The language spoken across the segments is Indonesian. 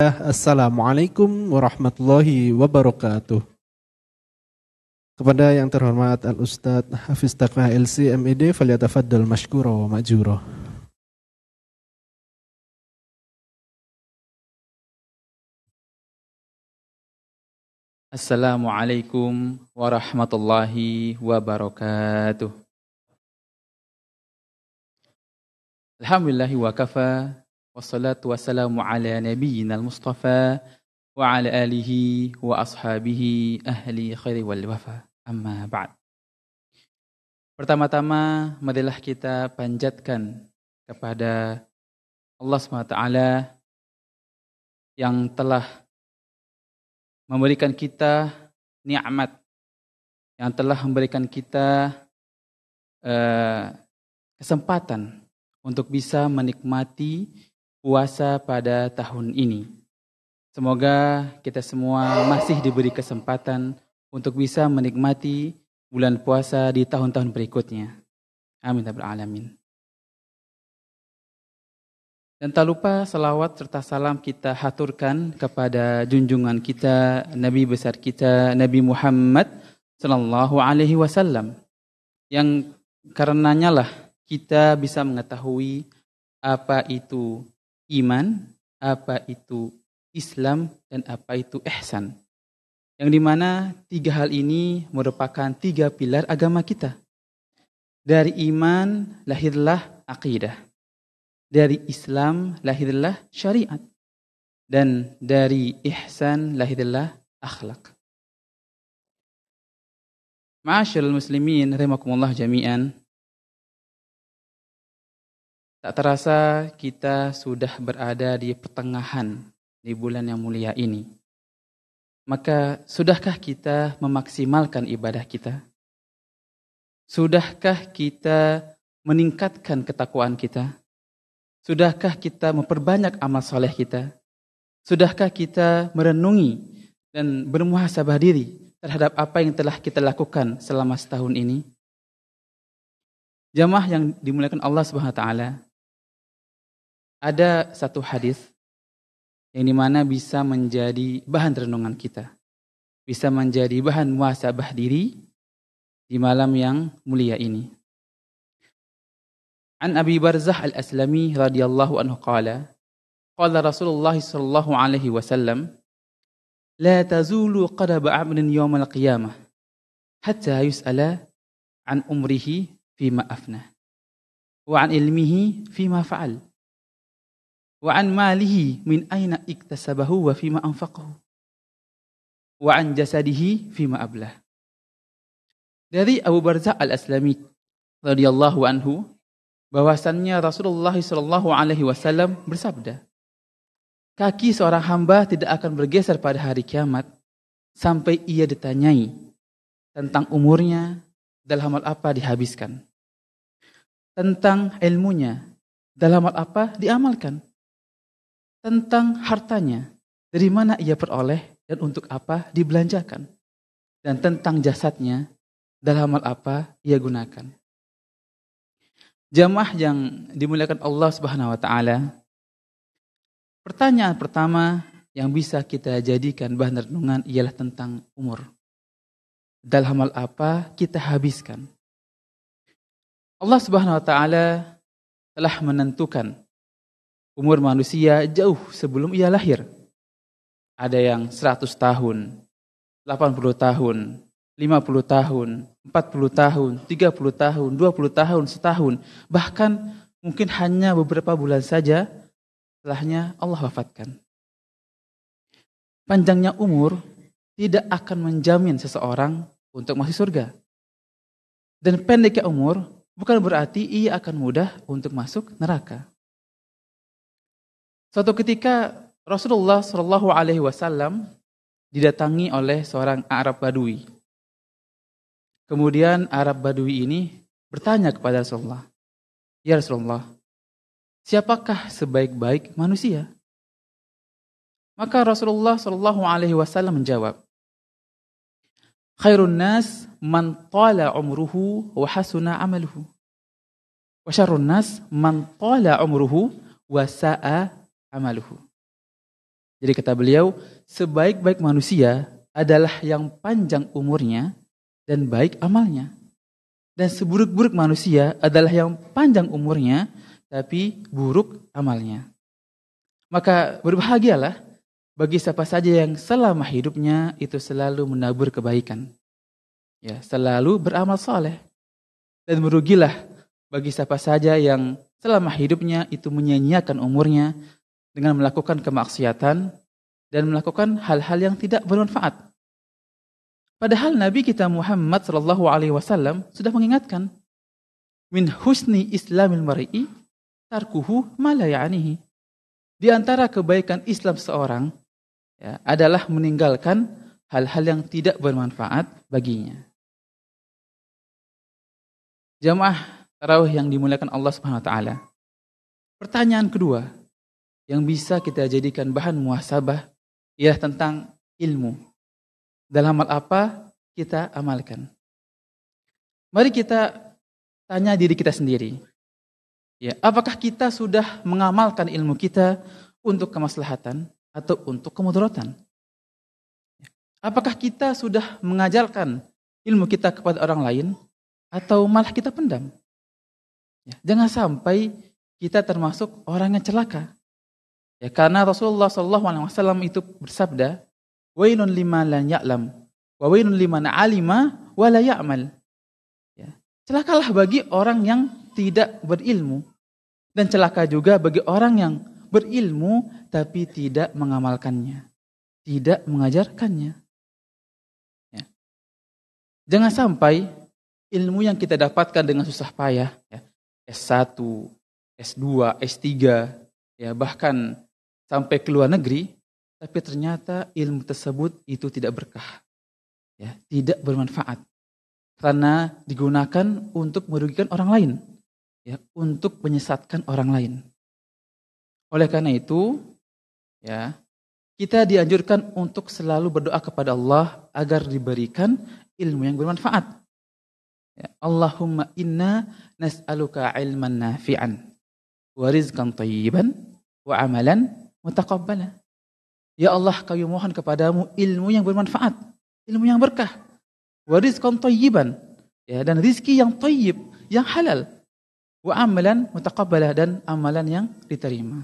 Assalamualaikum warahmatullahi wabarakatuh. Kepada yang terhormat Al-Ustaz Hafiz Taqwa LC MED, falyatafaddal mashkura wa Majuro. Assalamualaikum warahmatullahi wabarakatuh. Alhamdulillahi wa kafa wassalatu wassalamu ala nabiyyina al-mustafa wa ala alihi wa ashabihi ahli khairi wal wafa amma ba'd Pertama-tama marilah kita panjatkan kepada Allah SWT yang telah memberikan kita nikmat yang telah memberikan kita uh, kesempatan untuk bisa menikmati puasa pada tahun ini. Semoga kita semua masih diberi kesempatan untuk bisa menikmati bulan puasa di tahun-tahun berikutnya. Amin. Alamin. Dan tak lupa salawat serta salam kita haturkan kepada junjungan kita, Nabi besar kita, Nabi Muhammad Sallallahu Alaihi Wasallam. Yang karenanya lah kita bisa mengetahui apa itu iman, apa itu Islam, dan apa itu ihsan. Yang dimana tiga hal ini merupakan tiga pilar agama kita. Dari iman lahirlah akidah. Dari Islam lahirlah syariat. Dan dari ihsan lahirlah akhlak. Ma'asyil muslimin rahimakumullah jami'an. Tak terasa kita sudah berada di pertengahan di bulan yang mulia ini. Maka sudahkah kita memaksimalkan ibadah kita? Sudahkah kita meningkatkan ketakwaan kita? Sudahkah kita memperbanyak amal soleh kita? Sudahkah kita merenungi dan bermuhasabah diri terhadap apa yang telah kita lakukan selama setahun ini? Jamaah yang dimuliakan Allah Subhanahu wa taala, ada satu hadis yang dimana bisa menjadi bahan renungan kita. Bisa menjadi bahan muasabah diri di malam yang mulia ini. An Abi Barzah Al-Aslami radhiyallahu anhu qala qala Rasulullah sallallahu alaihi wasallam لا تزول قرب 'abdin يوم القيامة حتى يسأل عن أمره فيما أفنى وعن علمه فيما فعل Wa an malihi min aina iktasabahu wa fima anfaqahu. Wa an jasadihi fima ablah. Dari Abu Barzah Al-Aslami radhiyallahu anhu bahwasannya Rasulullah sallallahu alaihi wasallam bersabda, kaki seorang hamba tidak akan bergeser pada hari kiamat sampai ia ditanyai tentang umurnya dalam hal apa dihabiskan. Tentang ilmunya dalam hal apa diamalkan tentang hartanya, dari mana ia peroleh dan untuk apa dibelanjakan, dan tentang jasadnya, dalam hal apa ia gunakan. Jamaah yang dimuliakan Allah Subhanahu wa taala. Pertanyaan pertama yang bisa kita jadikan bahan renungan ialah tentang umur. Dalam hal apa kita habiskan? Allah Subhanahu wa taala telah menentukan umur manusia jauh sebelum ia lahir. Ada yang 100 tahun, 80 tahun, 50 tahun, 40 tahun, 30 tahun, 20 tahun, setahun. Bahkan mungkin hanya beberapa bulan saja setelahnya Allah wafatkan. Panjangnya umur tidak akan menjamin seseorang untuk masuk surga. Dan pendeknya umur bukan berarti ia akan mudah untuk masuk neraka. Suatu ketika Rasulullah Shallallahu Alaihi Wasallam didatangi oleh seorang Arab Badui. Kemudian Arab Badui ini bertanya kepada Rasulullah, Ya Rasulullah, siapakah sebaik-baik manusia? Maka Rasulullah Shallallahu Alaihi Wasallam menjawab, Khairun nas man tala umruhu wa hasuna amaluhu. Wa syarrun nas man tala umruhu wa sa'a amaluhu. Jadi kata beliau, sebaik-baik manusia adalah yang panjang umurnya dan baik amalnya. Dan seburuk-buruk manusia adalah yang panjang umurnya tapi buruk amalnya. Maka berbahagialah bagi siapa saja yang selama hidupnya itu selalu menabur kebaikan. Ya, selalu beramal soleh. Dan merugilah bagi siapa saja yang selama hidupnya itu menyanyiakan umurnya dengan melakukan kemaksiatan dan melakukan hal-hal yang tidak bermanfaat. Padahal Nabi kita Muhammad Shallallahu Alaihi Wasallam sudah mengingatkan, min husni Islamil mar'i tarkuhu malayanihi. Di antara kebaikan Islam seorang ya, adalah meninggalkan hal-hal yang tidak bermanfaat baginya. Jamaah tarawih yang dimuliakan Allah Subhanahu wa taala. Pertanyaan kedua, yang bisa kita jadikan bahan muhasabah ialah tentang ilmu. Dalam hal apa kita amalkan. Mari kita tanya diri kita sendiri. Ya, apakah kita sudah mengamalkan ilmu kita untuk kemaslahatan atau untuk kemudaratan? Ya, apakah kita sudah mengajarkan ilmu kita kepada orang lain atau malah kita pendam? Ya, jangan sampai kita termasuk orang yang celaka. Ya, karena Rasulullah Shallallahu Alaihi Wasallam itu bersabda, Wainun lima la yaklam, wa wainun lima alima wa Ya. Celakalah bagi orang yang tidak berilmu dan celaka juga bagi orang yang berilmu tapi tidak mengamalkannya, tidak mengajarkannya. Ya. Jangan sampai ilmu yang kita dapatkan dengan susah payah, ya, S1, S2, S3, ya bahkan sampai ke luar negeri, tapi ternyata ilmu tersebut itu tidak berkah. Ya, tidak bermanfaat. Karena digunakan untuk merugikan orang lain. Ya, untuk menyesatkan orang lain. Oleh karena itu, ya, kita dianjurkan untuk selalu berdoa kepada Allah agar diberikan ilmu yang bermanfaat. Ya, Allahumma inna nas'aluka ilman nafi'an wa rizqan tayyiban wa amalan mutakabbala. Ya Allah, kami mohon kepadamu ilmu yang bermanfaat, ilmu yang berkah. waris kontoyiban, Ya, dan rizki yang toyib yang halal. Wa amalan mutakabbala dan amalan yang diterima.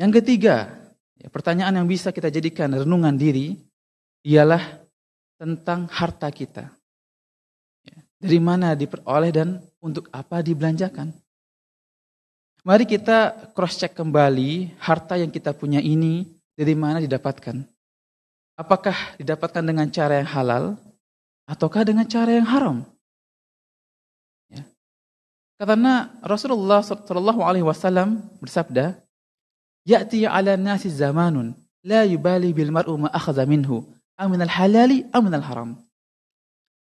Yang ketiga, ya, pertanyaan yang bisa kita jadikan renungan diri ialah tentang harta kita. Ya, dari mana diperoleh dan untuk apa dibelanjakan? Mari kita cross-check kembali harta yang kita punya ini dari mana didapatkan. Apakah didapatkan dengan cara yang halal ataukah dengan cara yang haram? Ya. Karena Rasulullah Shallallahu Alaihi Wasallam bersabda, "Ya'ti ala nasi zamanun la yubali bil mar'u ma akhadha minhu amin al halali amin al haram."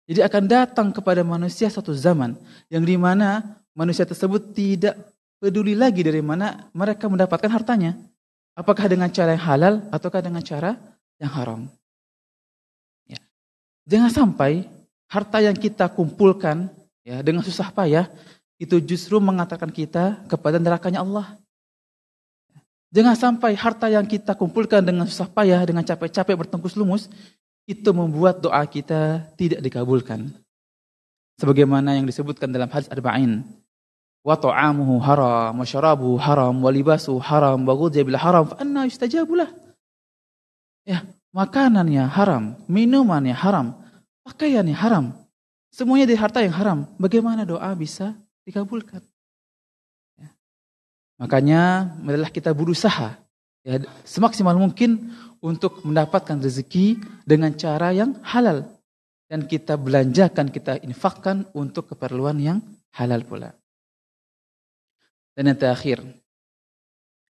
Jadi akan datang kepada manusia satu zaman yang di mana manusia tersebut tidak peduli lagi dari mana mereka mendapatkan hartanya. Apakah dengan cara yang halal ataukah dengan cara yang haram. Ya. Jangan sampai harta yang kita kumpulkan ya dengan susah payah itu justru mengatakan kita kepada nerakanya Allah. Jangan sampai harta yang kita kumpulkan dengan susah payah, dengan capek-capek bertengkus lumus, itu membuat doa kita tidak dikabulkan. Sebagaimana yang disebutkan dalam hadis Arba'in wa ta'amuhu haram wa syarabuhu haram wa libasuhu haram wa ghudhiya bil haram fa anna ya makanannya haram minumannya haram pakaiannya haram semuanya dari harta yang haram bagaimana doa bisa dikabulkan ya. makanya marilah kita berusaha ya, semaksimal mungkin untuk mendapatkan rezeki dengan cara yang halal dan kita belanjakan kita infakkan untuk keperluan yang halal pula dan yang terakhir,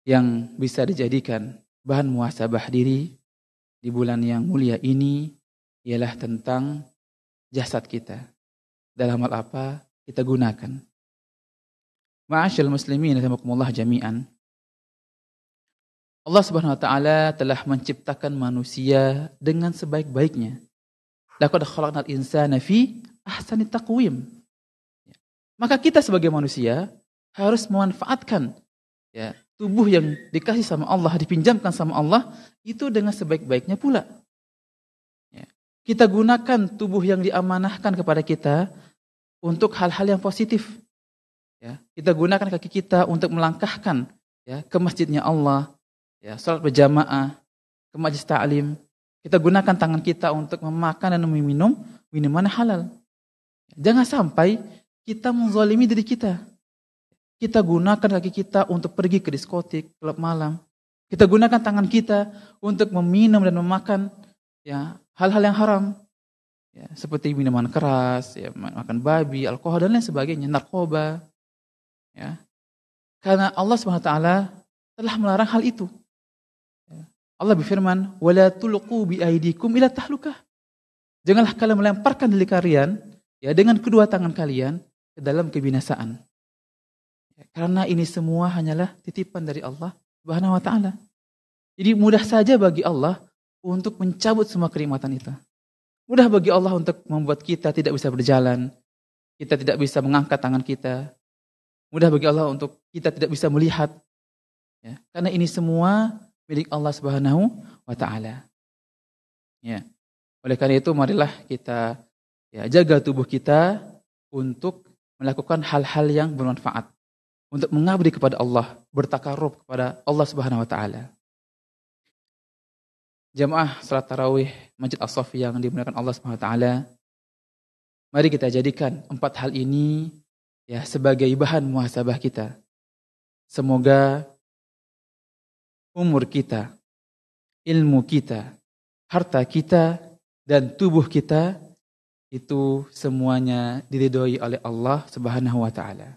yang bisa dijadikan bahan muhasabah diri di bulan yang mulia ini ialah tentang jasad kita. Dalam hal apa kita gunakan. Ma'asyil muslimin rahimakumullah jami'an. Allah Subhanahu wa taala telah menciptakan manusia dengan sebaik-baiknya. Laqad khalaqnal insana fi ahsani taqwim. Maka kita sebagai manusia harus memanfaatkan ya tubuh yang dikasih sama Allah, dipinjamkan sama Allah, itu dengan sebaik-baiknya pula. Ya. Kita gunakan tubuh yang diamanahkan kepada kita untuk hal-hal yang positif. Ya. Kita gunakan kaki kita untuk melangkahkan ya, ke masjidnya Allah, ya, sholat berjamaah, ke majlis ta'lim. Kita gunakan tangan kita untuk memakan dan meminum minuman halal. Jangan sampai kita menzalimi diri kita. Kita gunakan kaki kita untuk pergi ke diskotik, klub malam. Kita gunakan tangan kita untuk meminum dan memakan ya hal-hal yang haram. Ya, seperti minuman keras, ya, makan babi, alkohol dan lain sebagainya, narkoba. Ya. Karena Allah SWT telah melarang hal itu. Ya. Allah berfirman, "Wala tulqu bi aidikum ila tahlukah." Janganlah kalian melemparkan diri kalian ya dengan kedua tangan kalian ke dalam kebinasaan. Ya, karena ini semua hanyalah titipan dari Allah Subhanahu wa taala. Jadi mudah saja bagi Allah untuk mencabut semua kenikmatan itu. Mudah bagi Allah untuk membuat kita tidak bisa berjalan, kita tidak bisa mengangkat tangan kita. Mudah bagi Allah untuk kita tidak bisa melihat. Ya, karena ini semua milik Allah Subhanahu wa taala. Ya. Oleh karena itu marilah kita ya jaga tubuh kita untuk melakukan hal-hal yang bermanfaat untuk mengabdi kepada Allah, bertakarub kepada Allah Subhanahu wa taala. Jamaah salat tarawih Masjid As-Safi yang dimuliakan Allah Subhanahu wa taala. Mari kita jadikan empat hal ini ya sebagai bahan muhasabah kita. Semoga umur kita, ilmu kita, harta kita dan tubuh kita itu semuanya diridhoi oleh Allah Subhanahu wa taala.